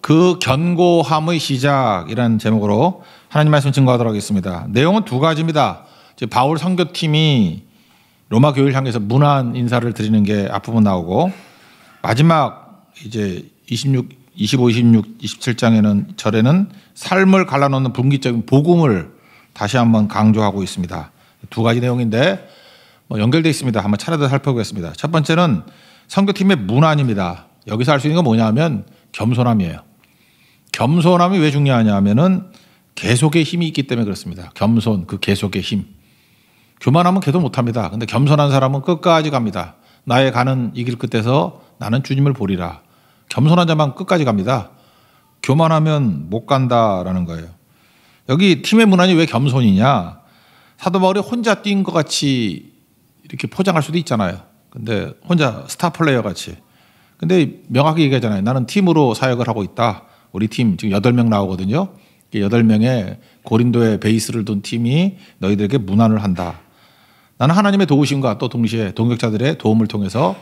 그 견고함의 시작이라는 제목으로 하나님 말씀 증거하도록 하겠습니다. 내용은 두 가지입니다. 바울 선교팀이 로마 교회를 향해서 문안 인사를 드리는 게 앞부분 나오고 마지막 이제 26, 25, 26, 27장에는 절에는 삶을 갈라놓는 분기적인 복음을 다시 한번 강조하고 있습니다. 두 가지 내용인데 뭐 연결돼 있습니다. 한번 차례대로 살펴보겠습니다. 첫 번째는 선교팀의 문안입니다. 여기서 할 수 있는 건 뭐냐면 겸손함이에요. 겸손함이 왜 중요하냐 하면은 계속의 힘이 있기 때문에 그렇습니다. 겸손, 그 계속의 힘. 교만하면 걔도 못합니다. 근데 겸손한 사람은 끝까지 갑니다. 나의 가는 이 길 끝에서 나는 주님을 보리라. 겸손한 자만 끝까지 갑니다. 교만하면 못 간다라는 거예요. 여기 팀의 문안이 왜 겸손이냐? 사도 바울이 혼자 뛴 것 같이 이렇게 포장할 수도 있잖아요. 근데 혼자 스타 플레이어 같이 근데 명확히 얘기하잖아요. 나는 팀으로 사역을 하고 있다. 우리 팀 지금 여덟 명 나오거든요. 여덟 명의 고린도의 베이스를 둔 팀이 너희들에게 문안을 한다. 나는 하나님의 도우심과 또 동시에 동역자들의 도움을 통해서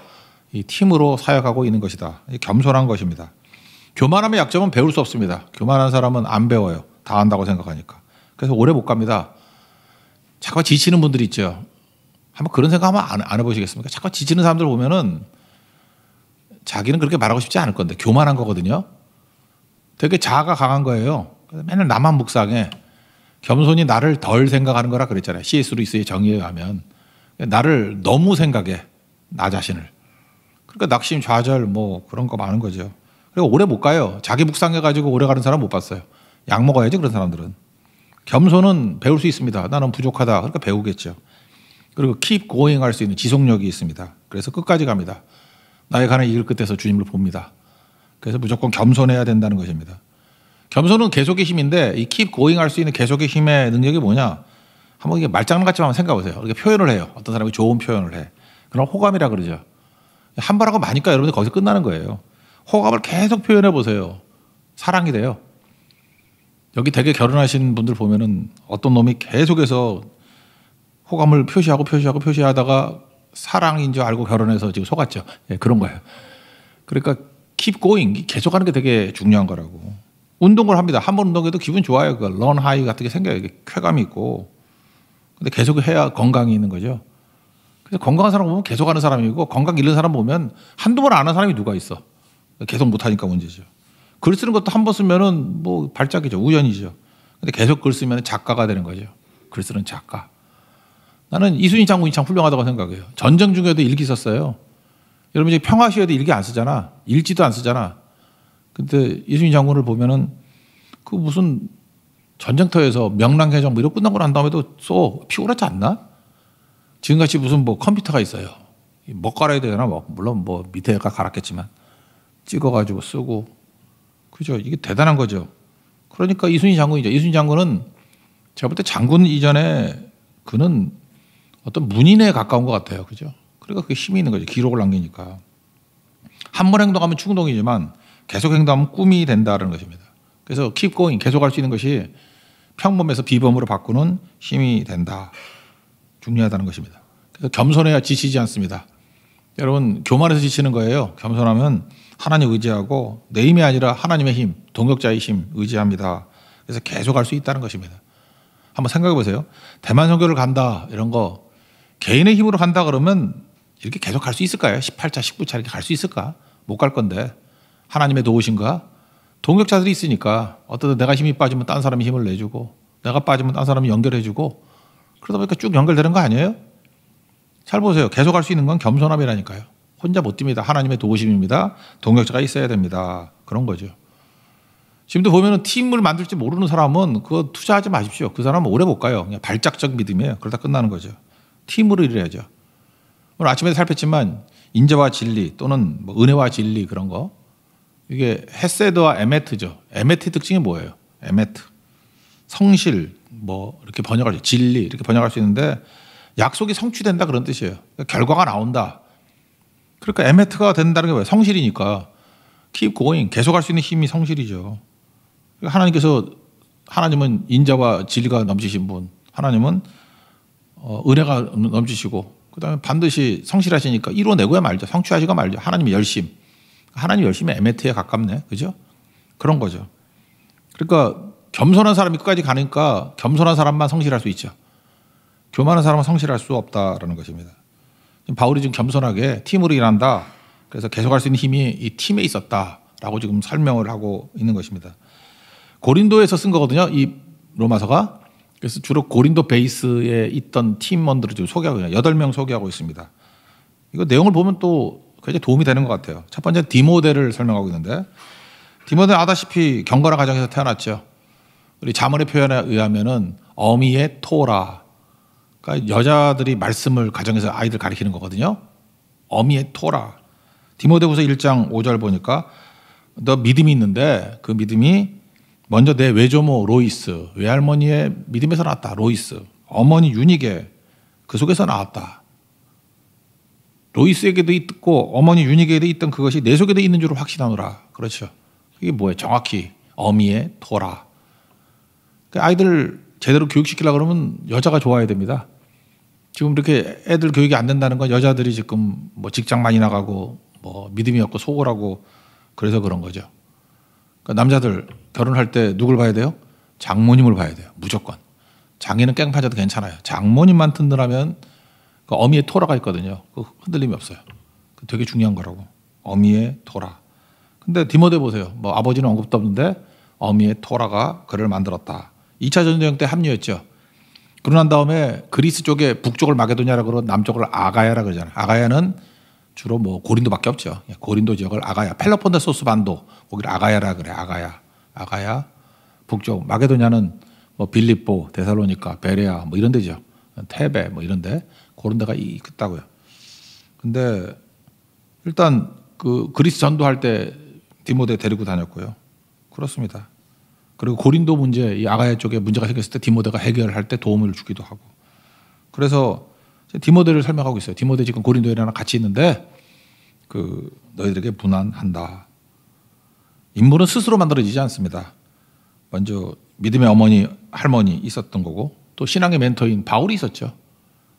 이 팀으로 사역하고 있는 것이다. 겸손한 것입니다. 교만함의 약점은 배울 수 없습니다. 교만한 사람은 안 배워요. 다 안다고 생각하니까. 그래서 오래 못 갑니다. 자꾸 지치는 분들이 있죠. 한번 그런 생각 한번 안, 안 해보시겠습니까? 자꾸 지치는 사람들 보면은 자기는 그렇게 말하고 싶지 않을 건데 교만한 거거든요. 되게 자아가 강한 거예요. 맨날 나만 묵상해. 겸손이 나를 덜 생각하는 거라 그랬잖아요. C.S. 루이스의 정의에 가면 나를 너무 생각해 나 자신을. 그러니까 낙심, 좌절 뭐 그런 거 많은 거죠. 그리고 오래 못 가요. 자기 묵상해 가지고 오래 가는 사람 못 봤어요. 약 먹어야지 그런 사람들은. 겸손은 배울 수 있습니다. 나는 부족하다. 그러니까 배우겠죠. 그리고 keep going 할 수 있는 지속력이 있습니다. 그래서 끝까지 갑니다. 나에 관한 이길 끝에서 주님을 봅니다. 그래서 무조건 겸손해야 된다는 것입니다. 겸손은 계속의 힘인데 이 keep going 할 수 있는 계속의 힘의 능력이 뭐냐? 한번 이게 말장난 같지만 한번 생각해 보세요. 이렇게 표현을 해요. 어떤 사람이 좋은 표현을 해. 그럼 호감이라 그러죠. 한 번 하고 마니까 여러분들 거기서 끝나는 거예요. 호감을 계속 표현해 보세요. 사랑이 돼요. 여기 되게 결혼하신 분들 보면은 어떤 놈이 계속해서 호감을 표시하고 표시하고 표시하다가 사랑인 줄 알고 결혼해서 지금 속았죠. 예, 그런 거예요. 그러니까 keep going 계속하는 게 되게 중요한 거라고. 운동을 합니다. 한 번 운동해도 기분 좋아요. 그런 그러니까 하이 같은 게 생겨요. 이게 쾌감이 있고. 근데 계속 해야 건강이 있는 거죠. 그래서 건강한 사람 보면 계속 하는 사람이고 건강 잃는 사람 보면 한두 번 안 하는 사람이 누가 있어. 계속 못 하니까 문제죠. 글 쓰는 것도 한 번 쓰면은 뭐 발작이죠. 우연이죠. 근데 계속 글 쓰면 작가가 되는 거죠. 글 쓰는 작가. 나는 이순신 장군이 참 훌륭하다고 생각해요. 전쟁 중에도 일기 썼어요. 여러분 이제 평화 시에도 일기 안 쓰잖아. 일지도 안 쓰잖아. 근데 이순신 장군을 보면은 그 무슨 전쟁터에서 명랑해정뭐 이런 끝난 걸한 다음에도 쏘 피곤하지 않나? 지금같이 무슨 뭐 컴퓨터가 있어요. 뭐 갈아야 되나? 뭐 물론 뭐 밑에가 갈았겠지만 찍어가지고 쓰고 그죠? 이게 대단한 거죠. 그러니까 이순신 장군이죠. 이순신 장군은 제가 볼 때 장군 이전에 그는 어떤 문인에 가까운 것 같아요. 그죠? 그러니까 그게 힘이 있는 거죠. 기록을 남기니까. 한 번 행동하면 충동이지만 계속 행동하면 꿈이 된다는 것입니다. 그래서 keep going, 계속 할 수 있는 것이 평범에서 비범으로 바꾸는 힘이 된다. 중요하다는 것입니다. 그래서 겸손해야 지치지 않습니다. 여러분, 교만해서 지치는 거예요. 겸손하면 하나님 의지하고 내 힘이 아니라 하나님의 힘, 동역자의 힘 의지합니다. 그래서 계속 할 수 있다는 것입니다. 한번 생각해 보세요. 대만 선교를 간다 이런 거 개인의 힘으로 간다 그러면 이렇게 계속 갈 수 있을까요? 18차, 19차 이렇게 갈 수 있을까? 못 갈 건데 하나님의 도우신가? 동역자들이 있으니까 어떠든 내가 힘이 빠지면 딴 사람이 힘을 내주고 내가 빠지면 딴 사람이 연결해주고 그러다 보니까 쭉 연결되는 거 아니에요? 잘 보세요. 계속 할 수 있는 건 겸손함이라니까요. 혼자 못 뜁니다. 하나님의 도우심입니다. 동역자가 있어야 됩니다. 그런 거죠. 지금도 보면은 팀을 만들지 모르는 사람은 그거 투자하지 마십시오. 그 사람은 오래 못 가요. 그냥 발작적 믿음이에요. 그러다 끝나는 거죠. 팀으로 일해야죠. 오늘 아침에 도 살폈지만 인자와 진리 또는 뭐 은혜와 진리 그런 거 이게 헤세드와 에메트죠. 에메트 특징이 뭐예요? 에메트 성실 뭐 이렇게 번역할 수 진리 이렇게 번역할 수 있는데 약속이 성취된다 그런 뜻이에요. 그러니까 결과가 나온다. 그러니까 에메트가 된다는 게 뭐예요? 성실이니까 keep going 계속할 수 있는 힘이 성실이죠. 그러니까 하나님께서 하나님은 인자와 진리가 넘치신 분, 하나님은 어, 은혜가 넘치시고 그다음에 반드시 성실하시니까 이뤄내고야 말죠. 성취하시고 말죠. 하나님 열심. 하나님 열심이 에메트에 가깝네. 그죠? 그런 거죠. 그러니까 겸손한 사람이 끝까지 가니까 겸손한 사람만 성실할 수 있죠. 교만한 사람은 성실할 수 없다라는 것입니다. 바울이 지금 겸손하게 팀으로 일한다. 그래서 계속할 수 있는 힘이 이 팀에 있었다라고 지금 설명을 하고 있는 것입니다. 고린도에서 쓴 거거든요. 이 로마서가 그래서 주로 고린도 베이스에 있던 팀원들을 지금 소개하고 여덟 명 소개하고 있습니다. 이거 내용을 보면 또 굉장히 도움이 되는 것 같아요. 첫 번째 디모데를 설명하고 있는데 디모데 아다시피 경건한 가정에서 태어났죠. 우리 자문의 표현에 의하면은 어미의 토라. 그러니까 여자들이 말씀을 가정에서 아이들 가르치는 거거든요. 어미의 토라. 디모데후서 1장 5절 보니까 너 믿음이 있는데 그 믿음이 먼저 내 외조모 로이스, 외할머니의 믿음에서 나왔다. 로이스. 어머니 유닉의 그 속에서 나왔다. 로이스에게도 있고 어머니 유닉에도 있던 그것이 내 속에도 있는 줄을 확신하노라. 그렇죠. 이게 뭐예요? 정확히 어미의 도라그 아이들 제대로 교육시키려 그러면 여자가 좋아야 됩니다. 지금 이렇게 애들 교육이 안 된다는 건 여자들이 지금 뭐 직장 많이 나가고 뭐 믿음이 없고 소홀하고 그래서 그런 거죠. 그러니까 남자들 결혼할 때 누굴 봐야 돼요? 장모님을 봐야 돼요. 무조건. 장인은 깽판자도 괜찮아요. 장모님만 든든하면 그 어미의 토라가 있거든요. 그 흔들림이 없어요. 그 되게 중요한 거라고. 어미의 토라. 근데 디모데 보세요. 뭐 아버지는 언급도 없는데 어미의 토라가 그를 만들었다. 2차 전쟁 때 합류했죠. 그러고 난 다음에 그리스 쪽에 북쪽을 마게도냐라 고 그러고 남쪽을 아가야라 그러잖아요. 아가야는 주로 뭐 고린도밖에 없죠. 예, 고린도 지역을 아가야, 펠로폰네소스 반도 거기를 아가야라 그래. 아가야, 아가야 북쪽 마게도냐는 뭐 빌립보, 데살로니카, 베레아 뭐 이런 데죠. 테베 뭐 이런데 그런 데가 있다고요. 근데 일단 그 그리스 전도할 때 디모데 데리고 다녔고요. 그렇습니다. 그리고 고린도 문제, 이 아가야 쪽에 문제가 생겼을 때 디모데가 해결할 때 도움을 주기도 하고. 그래서 디모델을 설명하고 있어요. 디모델 지금 고린도에랑 같이 있는데 그 너희들에게 분한한다. 인물은 스스로 만들어지지 않습니다. 먼저 믿음의 어머니, 할머니 있었던 거고 또 신앙의 멘토인 바울이 있었죠.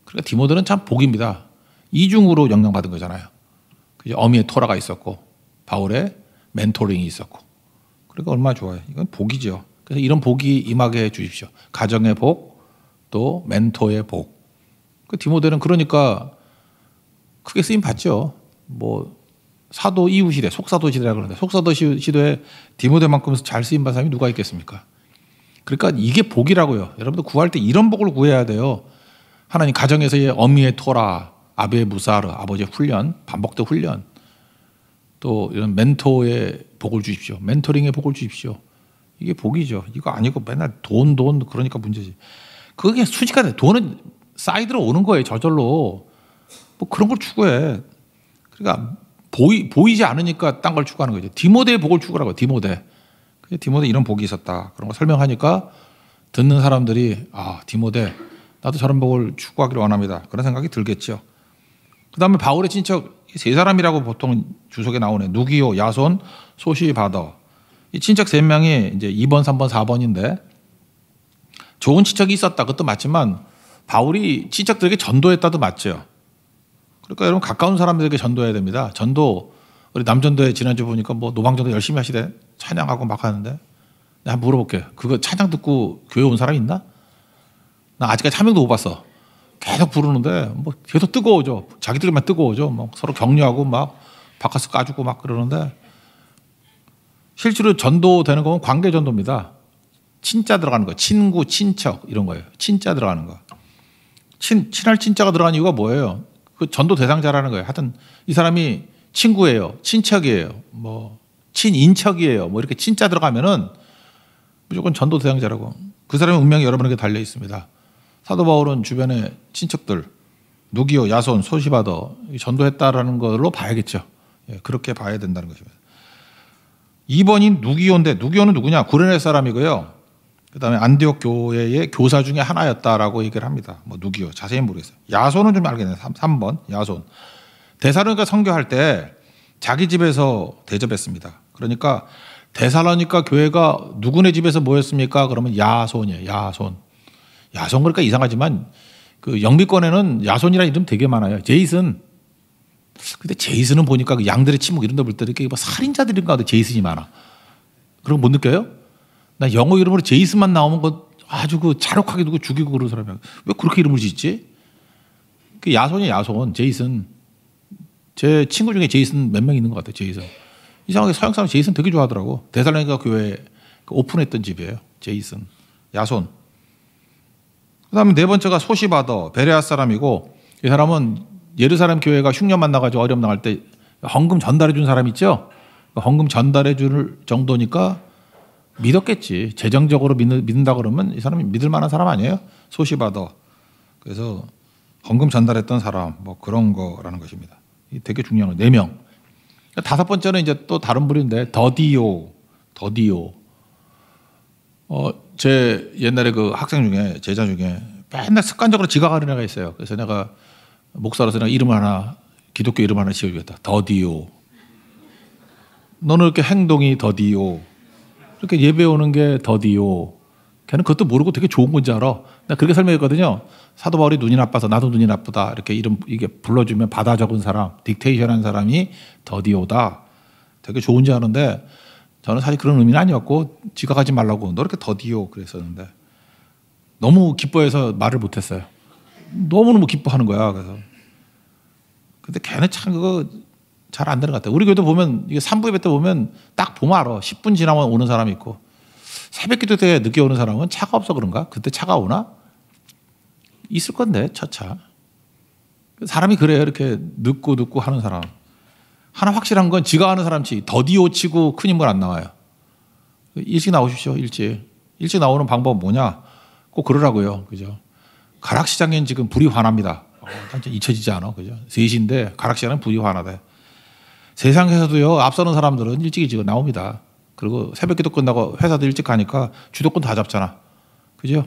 그러니까 디모델은참 복입니다. 이중으로 영향받은 거잖아요. 그죠? 어미의 토라가 있었고 바울의 멘토링이 있었고 그러니까 얼마나 좋아요. 이건 복이죠. 그래서 이런 복이 임하게 해 주십시오. 가정의 복, 또 멘토의 복, 그 디모데는 그러니까 크게 쓰임 받죠. 뭐 사도 이후 시대, 속사도 시대라 그러는데 속사도 시대에 디모데만큼 잘 쓰임 받은 사람이 누가 있겠습니까? 그러니까 이게 복이라고요. 여러분들 구할 때 이런 복을 구해야 돼요. 하나님 가정에서의 어미의 토라, 아베의 무사르, 아버지의 훈련, 반복된 훈련, 또 이런 멘토의 복을 주십시오. 멘토링의 복을 주십시오. 이게 복이죠. 이거 아니고 맨날 돈, 돈, 그러니까 문제지. 그게 수직가 돼. 돈은 사이드로 오는 거예요. 저절로. 뭐 그런 걸 추구해. 그러니까 보이, 보이지 않으니까 딴 걸 추구하는 거죠. 디모데의 복을 추구하라고 디모데. 디모데 이런 복이 있었다. 그런 거 설명하니까 듣는 사람들이 아, 디모데 나도 저런 복을 추구하기를 원합니다. 그런 생각이 들겠죠. 그다음에 바울의 친척 세 사람이라고 보통 주석에 나오네. 누기요 야손, 소시바더. 이 친척 세 명이 이제 2번, 3번, 4번인데 좋은 친척이 있었다. 그것도 맞지만 바울이 친척들에게 전도했다도 맞죠. 그러니까 여러분 가까운 사람들에게 전도해야 됩니다. 전도 우리 남전도에 지난주 보니까 뭐 노방전도 열심히 하시대 찬양하고 막 하는데 내가 물어볼게 그거 찬양 듣고 교회 온 사람 있나? 나 아직까지 한 명도 못 봤어. 계속 부르는데 뭐 계속 뜨거워져 자기들만 뜨거워져 막 서로 격려하고 막 바깥에서 까주고 막 그러는데 실제로 전도되는 건 관계 전도입니다. 친자 들어가는 거 친구 친척 이런 거예요. 친자 들어가는 거. 친, 친할 친자가 들어간 이유가 뭐예요? 그 전도 대상자라는 거예요. 하여튼 이 사람이 친구예요. 친척이에요. 뭐, 친인척이에요. 뭐 이렇게 친자 들어가면은 무조건 전도 대상자라고. 그 사람의 운명이 여러분에게 달려 있습니다. 사도 바울은 주변의 친척들, 누기오, 야손, 소시바더 전도했다라는 걸로 봐야겠죠. 예, 그렇게 봐야 된다는 것입니다. 2번인 누기오인데 누기오는 누구냐? 구레네 사람이고요. 그다음에 안디옥 교회의 교사 중에 하나였다라고 얘기를 합니다. 뭐 누구요? 자세히 모르겠어요. 야손은 좀 알겠네요. 3, 번 야손. 대사로니까 선교할 때 자기 집에서 대접했습니다. 그러니까 대사로니까 교회가 누구네 집에서 모였습니까? 그러면 야손이에요. 야손. 야손 그러니까 이상하지만 그 영미권에는 야손이라는 이름 되게 많아요. 제이슨. 근데 제이슨은 보니까 그 양들의 침묵 이런 데 볼 때 이렇게 뭐 살인자들인가 하데 제이슨이 많아. 그럼못 느껴요? 나 영어 이름으로 제이슨만 나오면 그 아주 그자력하게 누구 죽이고 그런 사람이야. 왜 그렇게 이름을 짓지? 그 야손이 야손, 야 제이슨. 제 친구 중에 제이슨 몇 명 있는 것 같아. 제이슨. 이상하게 서양 사람 제이슨 되게 좋아하더라고. 대살로니가 교회 그 오픈했던 집이에요. 제이슨. 야손. 그다음에 네 번째가 소시바더 베레아 사람이고 이 사람은 예루살렘 교회가 흉년 만나가지고 어려움 나갈 때 헌금 전달해 준 사람 있죠. 헌금 전달해 줄 정도니까 믿었겠지. 재정적으로 믿는, 믿는다 그러면 이 사람이 믿을 만한 사람 아니에요? 소시바더. 그래서 헌금 전달했던 사람 뭐 그런 거라는 것입니다. 되게 중요한 거네 명. 다섯 번째는 이제 또 다른 분인데 더디오, 더디오. 어, 제 옛날에 그 학생 중에 제자 중에 맨날 습관적으로 지각하는 애가 있어요. 그래서 내가 목사로서 내가 이름 하나 기독교 이름 하나 지어주겠다. 더디오. 너는 이렇게 행동이 더디오. 이렇게 예배 오는 게 더디요. 걔는 그것도 모르고 되게 좋은 건지 알아. 나 그렇게 설명했거든요. 사도 바울이 눈이 나빠서 나도 눈이 나쁘다. 이렇게 이름 이게 불러주면 받아 적은 사람, 딕테이션한 사람이 더디오다. 되게 좋은지 아는데 저는 사실 그런 의미는 아니었고 지각하지 말라고 너 이렇게 더디오 그랬었는데 너무 기뻐해서 말을 못했어요. 너무너무 기뻐하는 거야. 그래서 근데 걔는 참 그거 잘안 되는 것 같아요. 우리 교도 보면 이게 3부 예배 때 보면 딱 보면 알아. 10분 지나면 오는 사람이 있고 새벽 기도 때 늦게 오는 사람은 차가 없어 그런가? 그때 차가 오나? 있을 건데 차차. 사람이 그래요. 이렇게 늦고 늦고 하는 사람. 하나 확실한 건 지가 하는 사람치 더디오치고 큰 인물 안 나와요. 일찍 나오십시오. 일찍. 일찍 나오는 방법은 뭐냐? 꼭 그러라고요. 그죠? 가락시장에는 지금 불이 환합니다. 어, 잊혀지지 않아. 그죠? 3시인데 가락시장은 불이 환하대. 세상에서도요 앞서는 사람들은 일찍 일찍 나옵니다. 그리고 새벽기도 끝나고 회사도 일찍 가니까 주도권 다 잡잖아. 그죠?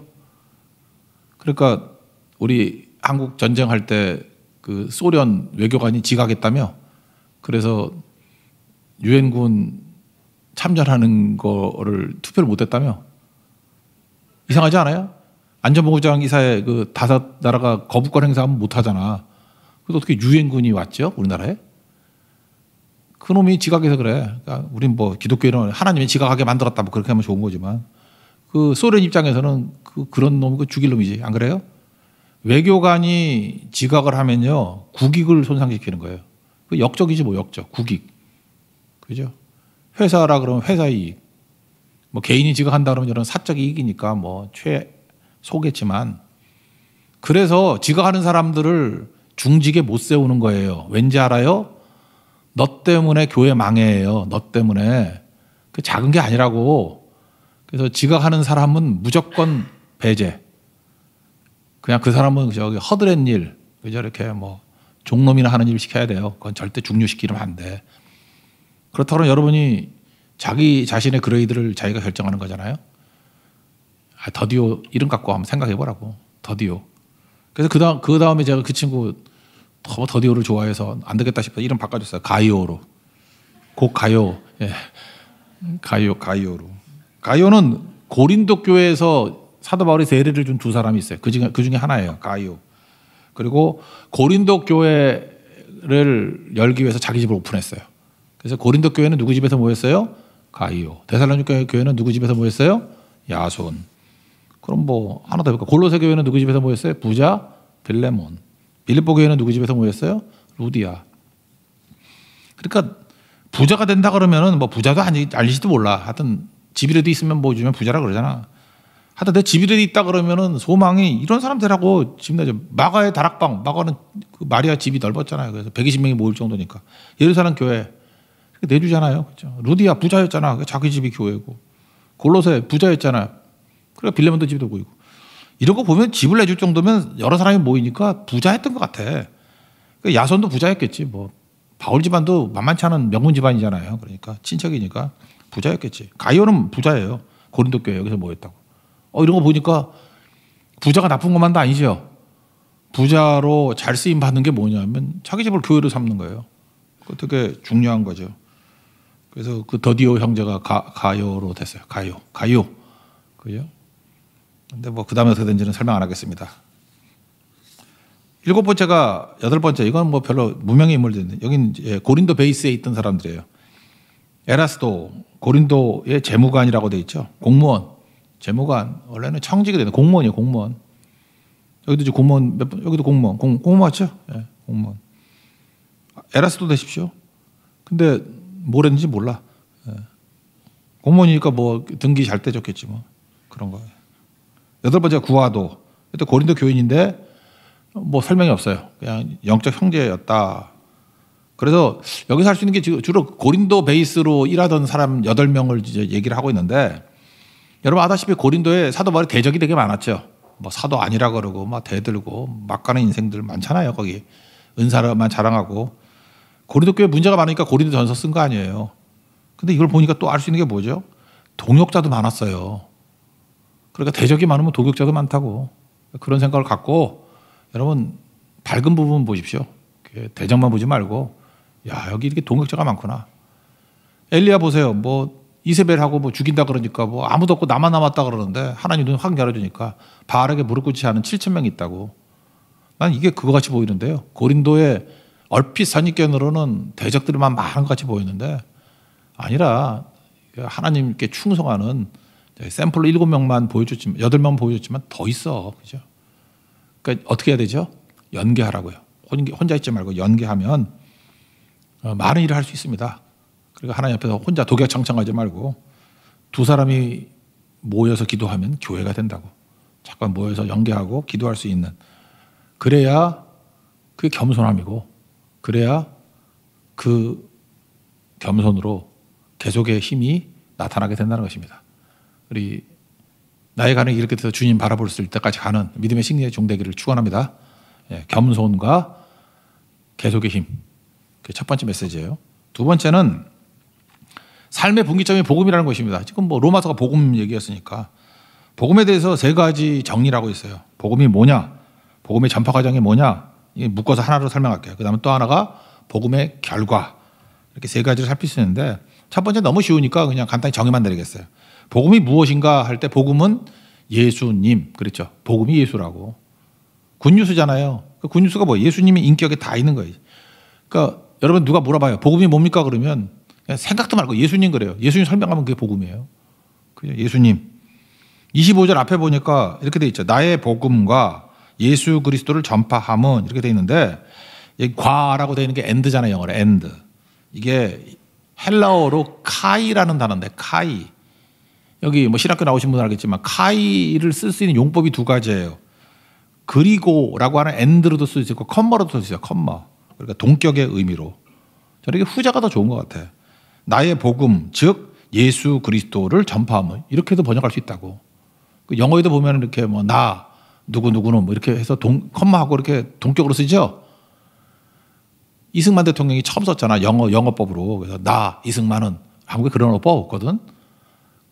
그러니까 우리 한국 전쟁할 때 그 소련 외교관이 지각했다며 그래서 유엔군 참전하는 거를 투표를 못했다며 이상하지 않아요? 안전보장 이사의 그 다섯 나라가 거부권 행사하면 못하잖아. 그래서 어떻게 유엔군이 왔죠? 우리나라에? 그놈이 지각해서 그래. 그러니까 우린 뭐 기독교 이런 하나님이 지각하게 만들었다 뭐 그렇게 하면 좋은 거지만 그 소련 입장에서는 그 그런 놈그 죽일 놈이지 안 그래요? 외교관이 지각을 하면요 국익을 손상시키는 거예요. 그 역적이지 뭐 역적 국익 그죠? 회사라 그러면 회사 이익 뭐 개인이 지각한다 그러면 이런 사적 이익이니까 뭐 최소겠지만 그래서 지각하는 사람들을 중직에 못 세우는 거예요. 왠지 알아요? 너 때문에 교회 망해요. 너 때문에. 그 작은 게 아니라고. 그래서 지각하는 사람은 무조건 배제. 그냥 그 사람은 저기 허드렛 일, 그저 이렇게 뭐 종놈이나 하는 일 시켜야 돼요. 그건 절대 중요시키면 안 돼. 그렇다고 여러분이 자기 자신의 그레이드를 자기가 결정하는 거잖아요. 아, 더디오 이름 갖고 한번 생각해 보라고. 더디오. 그래서 그 다음, 그 다음에 제가 그 친구 더 더디오를 좋아해서 안 되겠다 싶어 서 이름 바꿔줬어요. 가이오로. 곡 가요. 예. 가요 가이오로. 가이오는 고린도 교회에서 사도 바울이 세례를 준 두 사람이 있어요. 그 중에 그 중에 하나예요. 가이오. 그리고 고린도 교회를 열기 위해서 자기 집을 오픈했어요. 그래서 고린도 교회는 누구 집에서 모였어요? 가이오. 데살로니가 교회는 누구 집에서 모였어요? 야손. 그럼 뭐 하나 더 볼까? 골로새 교회는 누구 집에서 모였어요? 부자 빌레몬. 빌립보 교회는 누구 집에서 모였어요? 루디아. 그러니까 부자가 된다 그러면은 뭐 부자도 아니 알릴지도 몰라. 하여튼 집이라도 있으면 뭐 주면 부자라 그러잖아. 하여튼 내 집이라도 있다 그러면은 소망이 이런 사람들하고 지금 이제 마가의 다락방, 마가는 그 마리아 집이 넓었잖아요. 그래서 120명이 모일 정도니까 예루살렘 교회 내주잖아요. 그죠? 루디아 부자였잖아. 자기 집이 교회고 골로새 부자였잖아. 그래 빌레몬도 집도 보이고. 이런 거 보면 집을 내줄 정도면 여러 사람이 모이니까 부자였던것 같아. 그 야손도 부자였겠지. 뭐 바울 집안도 만만치 않은 명문 집안이잖아요. 그러니까 친척이니까 부자였겠지. 가이오는 부자예요. 고린도 교회 여기서 모였다고. 어 이런 거 보니까 부자가 나쁜 것만도 아니죠. 부자로 잘 쓰임 받는 게 뭐냐면 자기 집을 교회로 삼는 거예요. 그 되게 중요한 거죠. 그래서 그 더디오 형제가 가, 가요로 됐어요. 가요, 가요, 그죠? 근데 뭐그 다음에 어떻게 된지는 설명 안 하겠습니다. 일곱 번째가 여덟 번째 이건 뭐 별로 무명의 인물들인데 여긴 고린도 베이스에 있던 사람들이에요. 에라스도 고린도의 재무관이라고 돼 있죠. 공무원, 재무관 원래는 청직이 되는 공무원이에요. 공무원 여기도 이제 공무원 몇 번, 여기도 공무원 공, 공무원 맞죠? 예, 공무원 에라스도 되십시오. 근데 뭘 했는지 몰라. 예. 공무원이니까 뭐 등기 잘 떼줬겠지 뭐 그런 거예요. 여덟 번째 구화도. 또 고린도 교인인데 뭐 설명이 없어요. 그냥 영적 형제였다. 그래서 여기서 할 수 있는 게 주로 고린도 베이스로 일하던 사람 여덟 명을 이제 얘기를 하고 있는데 여러분 아다시피 고린도에 사도 바울의 대적이 되게 많았죠. 뭐 사도 아니라 그러고 막 대들고 막 가는 인생들 많잖아요. 거기 은사만 자랑하고 고린도 교회 문제가 많으니까 고린도 전서 쓴 거 아니에요. 근데 이걸 보니까 또 알 수 있는 게 뭐죠? 동역자도 많았어요. 그러니까 대적이 많으면 도격자가 많다고 그런 생각을 갖고 여러분 밝은 부분 보십시오. 대적만 보지 말고 야 여기 이렇게 도격자가 많구나. 엘리야 보세요. 뭐 이세벨하고 뭐 죽인다 그러니까 뭐 아무도 없고 나만 남았다 그러는데 하나님 눈 확 열어주니까 바알에게 무릎 꿇지 않은 7천 명이 있다고. 난 이게 그거 같이 보이는데요. 고린도의 얼핏 선입견으로는 대적들만 많은 것 같이 보이는데 아니라 하나님께 충성하는 네, 샘플로 7명만 보여줬지만 8명 보여줬지만 더 있어. 그죠? 그러니까 어떻게 해야 되죠? 연계하라고요. 혼자 있지 말고 연계하면 어, 많은 일을 할 수 있습니다. 그러니 하나님 앞에서 혼자 독약창창하지 말고 두 사람이 모여서 기도하면 교회가 된다고. 잠깐 모여서 연계하고 기도할 수 있는 그래야 그게 겸손함이고 그래야 그 겸손으로 계속의 힘이 나타나게 된다는 것입니다. 우리 나의 가는 길 끝에서 주님 바라볼 수 있을 때까지 가는 믿음의 신리의 종대기를 축원합니다. 예, 겸손과 계속의 힘. 그첫 번째 메시지예요. 두 번째는 삶의 분기점이 복음이라는 것입니다. 지금 뭐 로마서가 복음 얘기였으니까 복음에 대해서 세 가지 정리라고 있어요. 복음이 뭐냐? 복음의 전파 과정이 뭐냐? 이게 묶어서 하나로 설명할게요. 그다음에 또 하나가 복음의 결과. 이렇게 세 가지를 살필 수 있는데 첫 번째 너무 쉬우니까 그냥 간단히 정의만 내리겠어요 복음이 무엇인가 할 때 복음은 예수님 그렇죠 복음이 예수라고. 굿뉴스잖아요. 그 굿뉴스가 뭐 예수님이 인격에 다 있는 거예요. 그러니까 여러분 누가 물어봐요. 복음이 뭡니까 그러면 생각도 말고 예수님 그래요. 예수님 설명하면 그게 복음이에요. 그죠? 예수님. 25절 앞에 보니까 이렇게 돼 있죠. 나의 복음과 예수 그리스도를 전파함은 이렇게 돼 있는데 과라고 돼 있는 게 e 드잖아요 영어로 e 드 이게 헬라어로 카이라는 단어인데 카이. 여기 뭐신학교 나오신 분은 알겠지만 카이를 쓸 수 있는 용법이 두 가지예요. 그리고라고 하는 엔드로도 쓸 수 있고 컴마로도 쓸 수 있어요. 컴마. 그러니까 동격의 의미로. 저는 이게 후자가 더 좋은 것 같아. 나의 복음, 즉 예수 그리스도를 전파함을 이렇게도 번역할 수 있다고. 그 영어에도 보면 이렇게 뭐 나 누구 누구는 뭐 이렇게 해서 동, 컴마하고 이렇게 동격으로 쓰죠. 이승만 대통령이 처음 썼잖아 영어 영어법으로 그래서 나 이승만은 한국에 그런 어법 없거든.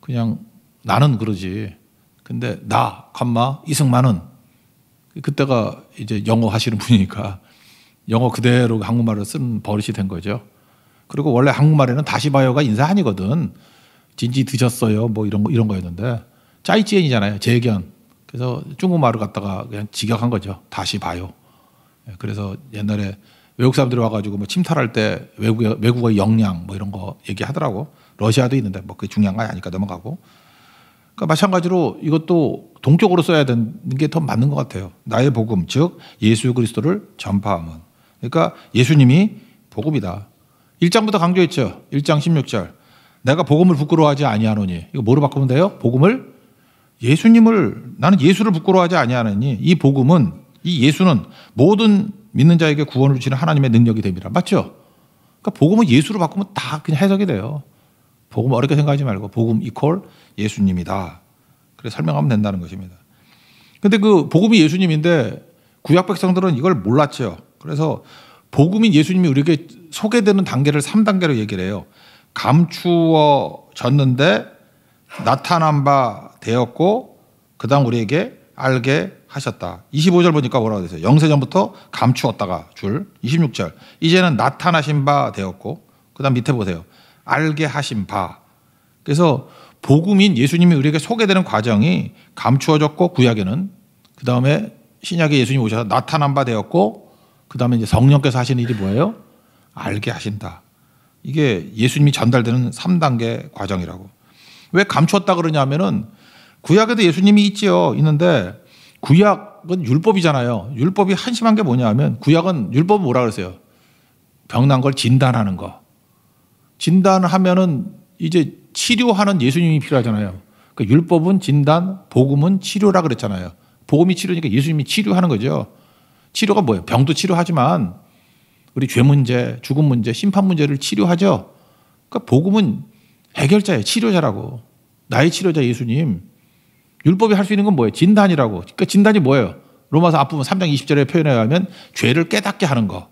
그냥 나는 그러지. 근데 나, 감마, 이승만은 그때가 이제 영어 하시는 분이니까 영어 그대로 한국말을 쓴 버릇이 된 거죠. 그리고 원래 한국말에는 다시 봐요가 인사 아니거든. 진지 드셨어요. 뭐 이런 거, 이런 거였는데. 짜이찌엔이잖아요. 재견. 그래서 중국말을 갖다가 그냥 직역한 거죠. 다시 봐요. 예, 그래서 옛날에 외국 사람들이 와가지고 뭐 침탈할 때 외국의, 외국의 역량 뭐 이런 거 얘기하더라고. 러시아도 있는데 뭐 그게 중요한 건 아니까 넘어가고. 그러니까 마찬가지로 이것도 동쪽으로 써야 되는 게 더 맞는 것 같아요. 나의 복음, 즉 예수 그리스도를 전파함은. 그러니까 예수님이 복음이다. 1장부터 강조했죠. 1장 16절. 내가 복음을 부끄러워하지 아니하노니. 이거 뭐로 바꾸면 돼요? 복음을 예수님을 나는 예수를 부끄러워하지 아니하노니이 복음은 이 예수는 모든 믿는 자에게 구원을 주시는 하나님의 능력이 됩니다. 맞죠? 그러니까 복음은 예수로 바꾸면 다 그냥 해석이 돼요. 복음 어렵게 생각하지 말고 복음 이퀄 예수님이다. 그래 설명하면 된다는 것입니다. 근데 그 복음이 예수님인데 구약 백성들은 이걸 몰랐죠. 그래서 복음인 예수님이 우리에게 소개되는 단계를 3단계로 얘기를 해요. 감추어졌는데 나타난 바 되었고 그다음 우리에게 알게 하셨다. 25절 보니까 뭐라고 되세요? 영세전부터 감추었다가 줄 26절 이제는 나타나신 바 되었고 그다음 밑에 보세요. 알게 하신 바. 그래서 복음인 예수님이 우리에게 소개되는 과정이 감추어졌고 구약에는 그 다음에 신약에 예수님 오셔서 나타난 바 되었고 그 다음에 이제 성령께서 하시는 일이 뭐예요? 알게 하신다. 이게 예수님이 전달되는 3단계 과정이라고. 왜 감추었다 그러냐면은 구약에도 예수님이 있지요. 있는데 구약은 율법이잖아요. 율법이 한심한 게 뭐냐 하면 구약은 율법은 뭐라 그러세요 병난 걸 진단하는 거. 진단하면은 이제 치료하는 예수님이 필요하잖아요. 그러니까 율법은 진단, 복음은 치료라 그랬잖아요. 복음이 치료니까 예수님이 치료하는 거죠. 치료가 뭐예요? 병도 치료하지만 우리 죄 문제, 죽음 문제, 심판 문제를 치료하죠. 그러니까 복음은 해결자예요. 치료자라고. 나의 치료자 예수님. 율법이 할 수 있는 건 뭐예요? 진단이라고. 그러니까 진단이 뭐예요? 로마서 앞부분 3장 20절에 표현해 가면 죄를 깨닫게 하는 거.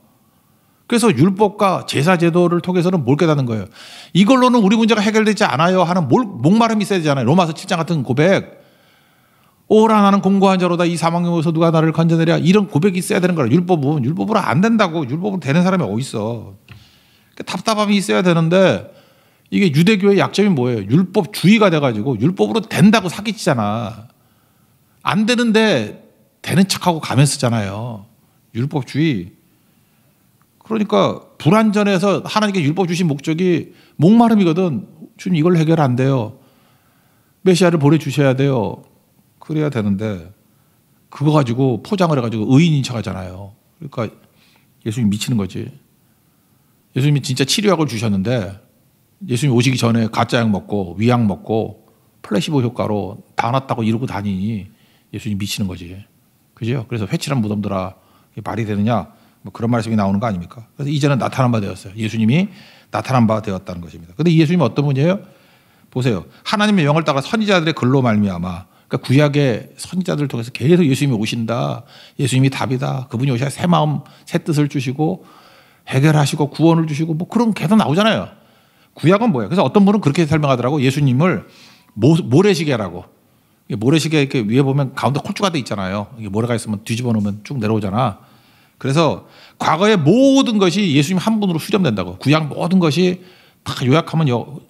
그래서 율법과 제사 제도를 통해서는 뭘 깨닫는 거예요? 이걸로는 우리 문제가 해결되지 않아요 하는 목마름이 있어야 되잖아요. 로마서 7장 같은 고백. 오라 나는 공고한 자로다 이 사망에서 누가 나를 건져내랴 이런 고백이 있어야 되는 거라 율법은 율법으로 안 된다고 율법으로 되는 사람이 어디 있어 그러니까 답답함이 있어야 되는데 이게 유대교의 약점이 뭐예요 율법주의가 돼가지고 율법으로 된다고 사기치잖아 안 되는데 되는 척하고 가면 쓰잖아요 율법주의 그러니까 불완전해서 하나님께 율법 주신 목적이 목마름이거든. 주님 이걸 해결 안 돼요. 메시아를 보내주셔야 돼요. 그래야 되는데 그거 가지고 포장을 해가지고 의인인 척 하잖아요. 그러니까 예수님 미치는 거지. 예수님이 진짜 치료약을 주셨는데 예수님 오시기 전에 가짜약 먹고 위약 먹고 플래시보 효과로 다 낫다고 이러고 다니니 예수님 미치는 거지. 그죠? 그래서 회칠한 무덤들아 말이 되느냐? 뭐 그런 말씀이 나오는 거 아닙니까? 그래서 이제는 나타난 바 되었어요. 예수님이 나타난 바 되었다는 것입니다. 근데 예수님은 어떤 분이에요? 보세요. 하나님의 영을 따라 선지자들의 글로 말미암아 그러니까 구약의 선지자들을 통해서 계속 예수님이 오신다. 예수님이 답이다. 그분이 오셔야 새 마음, 새 뜻을 주시고 해결하시고 구원을 주시고 뭐 그런 계속 나오잖아요. 구약은 뭐예요? 그래서 어떤 분은 그렇게 설명하더라고. 예수님을 모래시계라고. 모래시계 이렇게 위에 보면 가운데 콜주가 돼 있잖아요. 이게 모래가 있으면 뒤집어 놓으면 쭉 내려오잖아. 그래서 과거의 모든 것이 예수님 한 분으로 수렴된다고. 구약 모든 것이 다 요약하면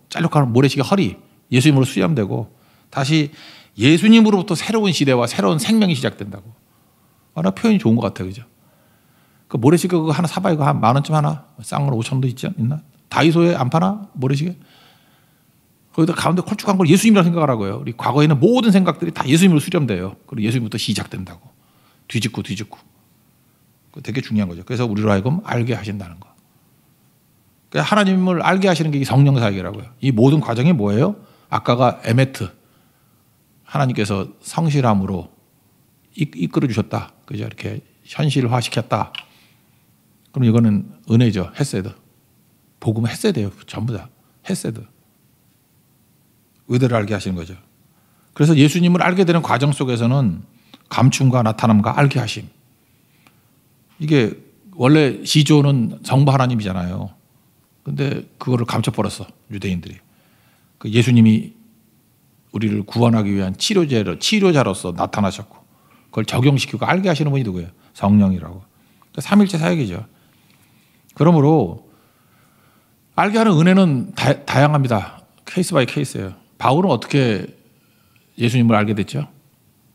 짤록하는 모래시계 허리 예수님으로 수렴되고 다시 예수님으로부터 새로운 시대와 새로운 생명이 시작된다고. 하나 표현이 좋은 것 같아요. 그죠? 그 모래시계 그거 하나 사봐이그 한만 원쯤 하나. 싼건 오천 원도 있지 않나 다이소에 안 파나? 모래시계? 거기다 가운데 콜쭉한걸 예수님이라 고 생각하라고요. 우리 과거에는 모든 생각들이 다 예수님으로 수렴돼요. 그리고 예수님부터 시작된다고. 뒤집고 뒤집고. 그 되게 중요한 거죠. 그래서 우리로 하여금 알게 하신다는 거. 그러니까 하나님을 알게 하시는 게 성령 사역이라고요. 이 모든 과정이 뭐예요? 아까가 에메트 하나님께서 성실함으로 이끌어 주셨다. 그죠? 이렇게 현실화 시켰다. 그럼 이거는 은혜죠. 헤세드. 복음 헤세드예요. 전부 다 헤세드. 의대를 알게 하시는 거죠. 그래서 예수님을 알게 되는 과정 속에서는 감춤과 나타남과 알게 하심. 이게 원래 시조는 성부 하나님이잖아요. 근데 그거를 감춰버렸어 유대인들이. 그 예수님이 우리를 구원하기 위한 치료제로 치료자로서 나타나셨고 그걸 적용시키고 알게 하시는 분이 누구예요? 성령이라고. 그러니까 삼일째 사역이죠. 그러므로 알게 하는 은혜는 다, 양합니다 케이스 바이 케이스예요. 바울은 어떻게 예수님을 알게 됐죠?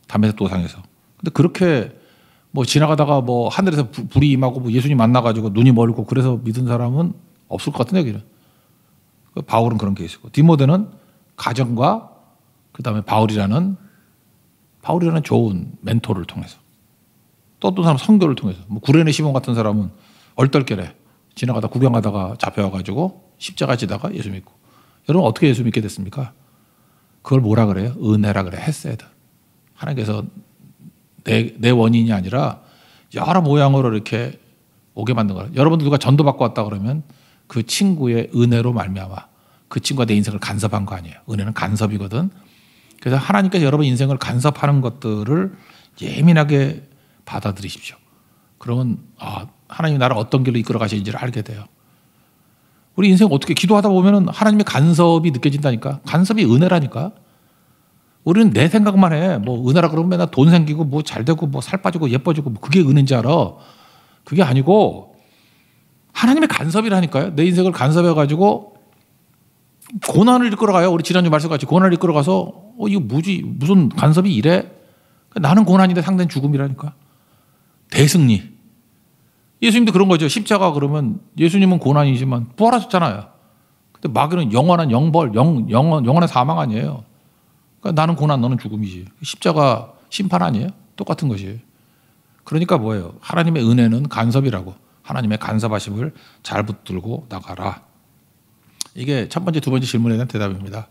담에서 도상에서. 근데 그렇게 뭐 지나가다가 뭐 하늘에서 부, 불이 임하고 뭐 예수님 만나가지고 눈이 멀고 그래서 믿은 사람은 없을 것 같은데 여기는. 그 바울은 그런 게있스고 디모데는 가정과 그 다음에 바울이라는 바울이라는 좋은 멘토를 통해서 또 어떤 사람 성교를 통해서 뭐 구레네 시몬 같은 사람은 얼떨결에 지나가다 구경하다가 잡혀와가지고 십자가 지다가 예수 믿고 여러분 어떻게 예수 믿게 됐습니까? 그걸 뭐라 그래요? 은혜라 그래 헤세드 하나님께서 내, 내 원인이 아니라 여러 모양으로 이렇게 오게 만든 거예요. 여러분 누가 전도 받고 왔다 그러면 그 친구의 은혜로 말미암아 그 친구가 내 인생을 간섭한 거 아니에요. 은혜는 간섭이거든. 그래서 하나님께서 여러분 인생을 간섭하는 것들을 예민하게 받아들이십시오. 그러면 아, 하나님 나를 어떤 길로 이끌어 가시는지를 알게 돼요. 우리 인생 어떻게 기도하다 보면은 하나님의 간섭이 느껴진다니까. 간섭이 은혜라니까. 우리는 내 생각만 해. 뭐은혜라 그러면 맨날 돈 생기고 뭐 잘 되고 뭐 살 빠지고 예뻐지고 뭐 그게 은인지 혜 알아. 그게 아니고 하나님의 간섭이라니까요. 내 인생을 간섭해 가지고 고난을 이끌어가요. 우리 지난주 말씀같이 고난을 이끌어가서 어 이거 뭐지 무슨 간섭이 이래? 그러니까 나는 고난인데 상대는 죽음이라니까. 대승리. 예수님도 그런 거죠. 십자가 그러면 예수님은 고난이지만 부활하셨잖아요. 근데 마귀는 영원한 영벌, 영, 영원, 영원한 사망 아니에요. 그러니까 나는 고난, 너는 죽음이지. 십자가 심판 아니에요? 똑같은 것이에요. 그러니까 뭐예요? 하나님의 은혜는 간섭이라고. 하나님의 간섭하심을 잘 붙들고 나가라. 이게 첫 번째, 두 번째 질문에 대한 대답입니다.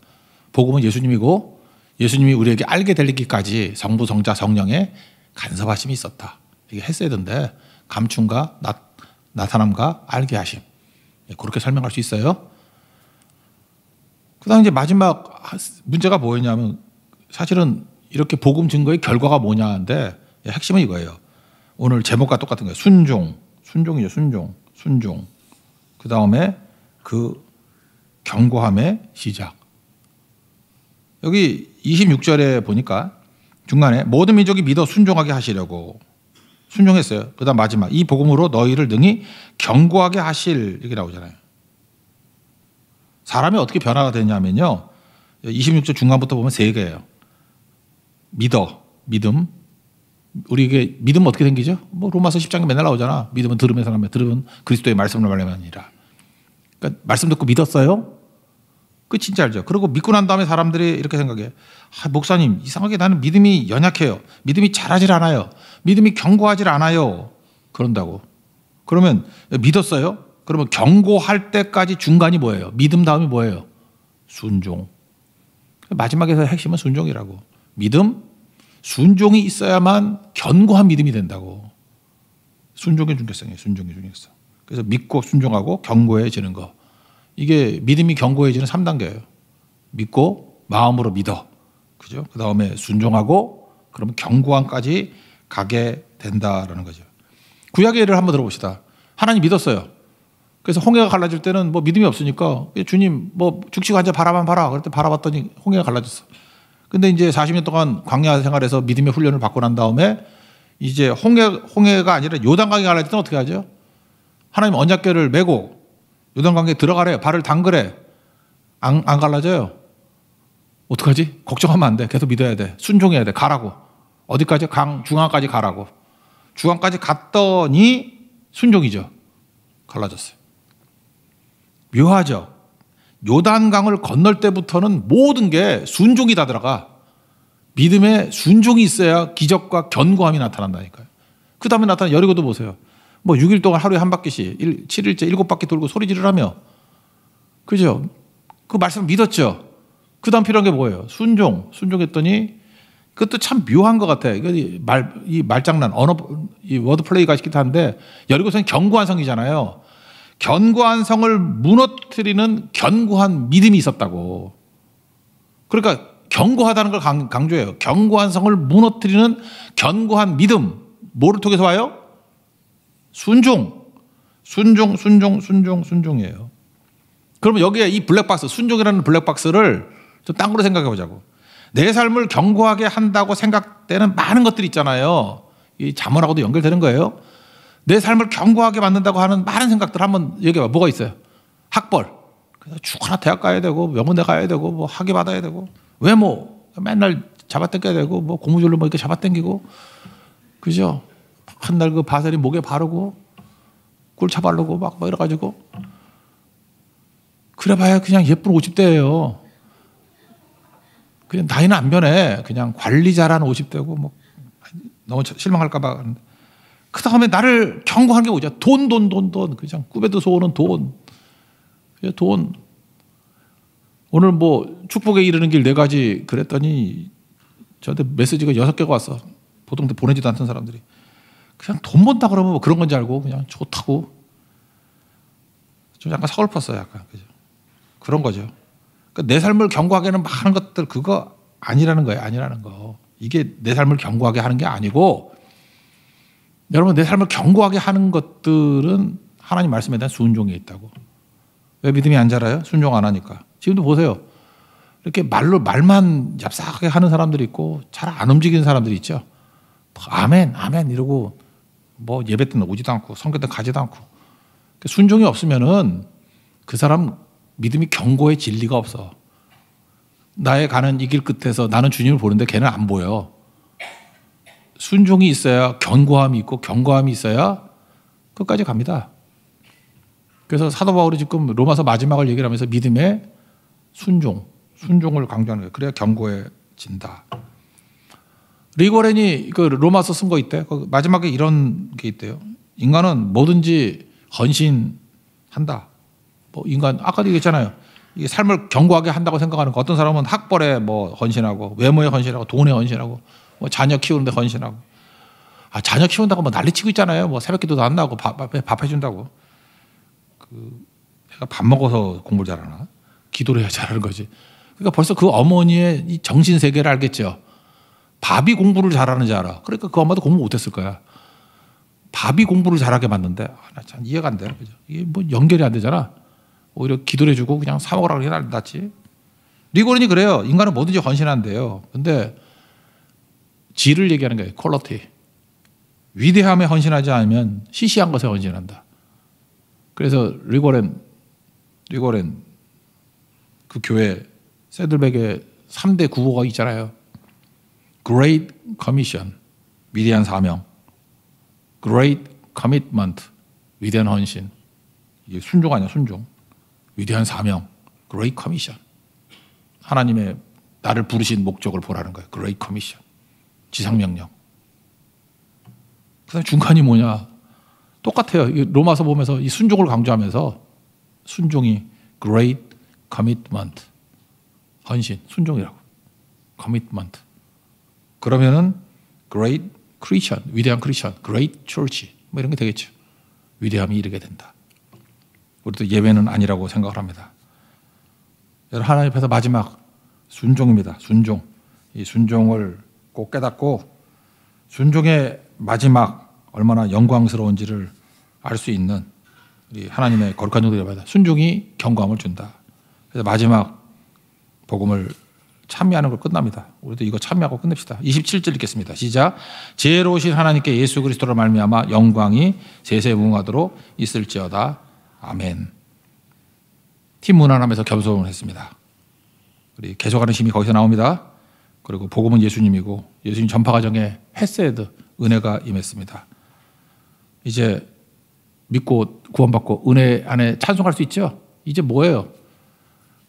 복음은 예수님이고 예수님이 우리에게 알게 될리기까지 성부, 성자, 성령의 간섭하심이 있었다. 이게 헤세드인데 감춘과 나, 나타남과 알게 하심. 예, 그렇게 설명할 수 있어요. 그다음 이제 마지막 문제가 뭐였냐면 사실은 이렇게 복음 증거의 결과가 뭐냐인데 예, 핵심은 이거예요. 오늘 제목과 똑같은 거예요. 순종, 순종이죠. 순종, 순종. 그 다음에 그 경고함의 시작. 여기 26절에 보니까 중간에 모든 민족이 믿어 순종하게 하시려고 순종했어요. 그다음 마지막 이 복음으로 너희를 능히 경고하게 하실 이렇게 나오잖아요. 사람이 어떻게 변화가 되냐면요. 26절 중간부터 보면 세 개예요. 믿어, 믿음. 우리에게 믿음 어떻게 생기죠? 뭐 로마서 10장에 맨날 나오잖아. 믿음은 들음의 사람이 들음은 그리스도의 말씀을 말하니라. 그러니까 말씀 듣고 믿었어요? 그 진짜 알죠. 그리고 믿고 난 다음에 사람들이 이렇게 생각해. 아, 목사님, 이상하게 나는 믿음이 연약해요. 믿음이 잘하질 않아요. 믿음이 견고하질 않아요. 그런다고. 그러면 믿었어요? 그러면 경고할 때까지 중간이 뭐예요? 믿음 다음이 뭐예요? 순종. 마지막에서 핵심은 순종이라고. 믿음, 순종이 있어야만 견고한 믿음이 된다고. 순종의 중요성이에요. 순종의 중요성. 그래서 믿고 순종하고 견고해지는 거. 이게 믿음이 견고해지는 3단계예요. 믿고 마음으로 믿어. 그죠? 그 다음에 순종하고 그러 견고함까지 가게 된다라는 거죠. 구약의 예를 한번 들어봅시다. 하나님 믿었어요. 그래서 홍해가 갈라질 때는 뭐 믿음이 없으니까 예, 주님 뭐 죽치고 앉아 바라만 봐라. 그랬더니 바라봤더니 홍해가 갈라졌어. 근데 이제 40년 동안 광야 생활에서 믿음의 훈련을 받고 난 다음에 이제 홍해, 홍해가 아니라 요단강이 갈라질 때는 어떻게 하죠? 하나님 언약궤를 메고 요단강에 들어가래. 발을 담그래. 안, 안 갈라져요. 어떡하지? 걱정하면 안 돼. 계속 믿어야 돼. 순종해야 돼. 가라고. 어디까지? 강, 중앙까지 가라고. 중앙까지 갔더니 순종이죠. 갈라졌어요. 묘하죠. 요단강을 건널 때부터는 모든 게 순종이 다 들어가. 믿음에 순종이 있어야 기적과 견고함이 나타난다니까요. 그 다음에 나타난 여리고도 보세요. 뭐 6일 동안 하루에 한 바퀴씩 1, 7일째 7바퀴 돌고 소리 지르라며. 그죠? 그 말씀 믿었죠? 그 다음 필요한 게 뭐예요? 순종. 순종했더니 그것도 참 묘한 것 같아. 이 말, 이 말장난, 언어, 이 워드플레이 가시기도 한데, 여리고서는 견고한 성이잖아요. 견고한 성을 무너뜨리는 견고한 믿음이 있었다고. 그러니까 견고하다는 걸 강조해요. 견고한 성을 무너뜨리는 견고한 믿음. 뭐를 통해서 와요? 순종. 순종, 순종, 순종, 순종이에요. 그러면 여기에 이 블랙박스, 순종이라는 블랙박스를 좀 딴으로 생각해 보자고. 내 삶을 견고하게 한다고 생각되는 많은 것들이 있잖아요. 이 자문하고도 연결되는 거예요. 내 삶을 견고하게 만든다고 하는 많은 생각들 한번 얘기해봐. 뭐가 있어요? 학벌. 그래서 죽거나 대학 가야 되고, 뭐 명문대 가야 되고, 뭐 학위 받아야 되고, 왜 뭐? 맨날 잡아당겨야 되고, 뭐 고무줄로 뭐 이렇게 잡아당기고, 그죠? 한날 그 바셀이 목에 바르고, 꿀차 바르고, 막, 막 뭐 이래가지고. 그래봐야 그냥 예쁜 50대예요. 그냥 나이는 안 변해. 그냥 관리자라는 50대고, 뭐, 너무 실망할까봐. 그런데. 그 다음에 나를 경고한 게 뭐죠? 돈, 돈, 돈, 돈. 그죠? 꿈에도 소원은 돈. 그죠? 돈. 오늘 뭐 축복에 이르는 길 네 가지 그랬더니 저한테 메시지가 여섯 개가 왔어. 보통 보내지도 않던 사람들이. 그냥 돈 번다 그러면 뭐 그런 건지 알고 그냥 좋다고. 좀 약간 서글펐어요. 약간. 그죠? 그런 거죠. 그러니까 내 삶을 경고하게는 많은 것들 그거 아니라는 거예요. 아니라는 거. 이게 내 삶을 경고하게 하는 게 아니고 여러분 내 삶을 견고하게 하는 것들은 하나님 말씀에 대한 순종에 있다고. 왜 믿음이 안 자라요? 순종 안 하니까. 지금도 보세요. 이렇게 말로 말만 얍삭하게 하는 사람들이 있고 잘 안 움직이는 사람들이 있죠. 아멘, 아멘 이러고 뭐 예배 때는 오지도 않고 성교 때 가지도 않고 그러니까 순종이 없으면은 그 사람 믿음이 견고해 진리가 없어. 나의 가는 이 길 끝에서 나는 주님을 보는데 걔는 안 보여. 순종이 있어야 견고함이 있고 견고함이 있어야 끝까지 갑니다. 그래서 사도 바울이 지금 로마서 마지막을 얘기를 하면서 믿음의 순종, 순종을 강조하는 거예요. 그래야 견고해진다. 리고렌이 그 로마서 쓴 거 있대. 그 마지막에 이런 게 있대요. 인간은 뭐든지 헌신한다. 뭐 인간 아까도 얘기했잖아요. 이 삶을 견고하게 한다고 생각하는 거. 어떤 사람은 학벌에 뭐 헌신하고 외모에 헌신하고 돈에 헌신하고 뭐 자녀 키우는데 헌신하고. 아, 자녀 키운다고 뭐 난리치고 있잖아요. 뭐 새벽 기도도 안 나고 밥, 밥, 해준다고. 그, 내가 밥 먹어서 공부를 잘하나? 기도를 해야 잘하는 거지. 그러니까 벌써 그 어머니의 이 정신 세계를 알겠죠. 밥이 공부를 잘하는지 알아. 그러니까 그 엄마도 공부 못했을 거야. 밥이 공부를 잘하게 만든데, 아, 나 참 이해가 안 돼. 그죠? 이게 뭐 연결이 안 되잖아. 오히려 기도를 해주고 그냥 사먹으라고 해놨지. 리고린이 그래요. 인간은 뭐든지 헌신한대요. 근데 질을 얘기하는 거예요. 퀄러티. 위대함에 헌신하지 않으면 시시한 것에 헌신한다. 그래서 리고렌, 리고렌 그 교회 세들백의 3대 구호가 있잖아요. Great Commission, 위대한 사명. Great Commitment, 위대한 헌신. 이게 순종 아니야, 순종. 위대한 사명, Great Commission. 하나님의 나를 부르신 목적을 보라는 거예요. Great Commission. 지상명령. 그 다음에 중간이 뭐냐. 똑같아요. 로마서 보면서 이 순종을 강조하면서 순종이 great commitment. 헌신, 순종이라고. commitment. 그러면은 great Christian, 위대한 크리스천, great church 뭐 이런 게 되겠죠. 위대함이 이르게 된다. 우리도 예외는 아니라고 생각을 합니다. 여러분 하나님 앞에서 마지막 순종입니다. 순종. 이 순종을 꼭 깨닫고 순종의 마지막 얼마나 영광스러운지를 알 수 있는 우리 하나님의 거룩한 정도를 봐야 순종이 경함을 준다. 그래서 마지막 복음을 참여하는 걸 끝납니다. 우리도 이거 참여하고 끝냅시다. 27절 읽겠습니다. 시작. 제로우신 하나님께 예수 그리스도로 말미암아 영광이 세세 무궁하도록 있을지어다. 아멘. 팀 문안하면서 겸손을 했습니다. 우리 계속하는 힘이 거기서 나옵니다. 그리고 복음은 예수님이고 예수님 전파 과정에 헤세드 은혜가 임했습니다. 이제 믿고 구원받고 은혜 안에 찬송할 수 있죠. 이제 뭐예요?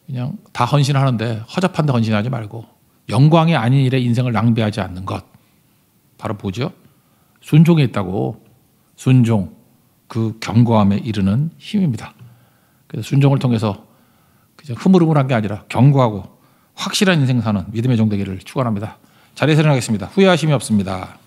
그냥 다 헌신하는데 허접한 데 헌신하지 말고 영광이 아닌 일에 인생을 낭비하지 않는 것. 바로 보죠. 순종에 있다고 순종 그 경고함에 이르는 힘입니다. 그래서 순종을 통해서 그냥 흐물흐물한 게 아니라 경고하고 확실한 인생 사는 믿음의 종되기를 축원합니다. 자리에서 일어나겠습니다. 후회하심이 없습니다.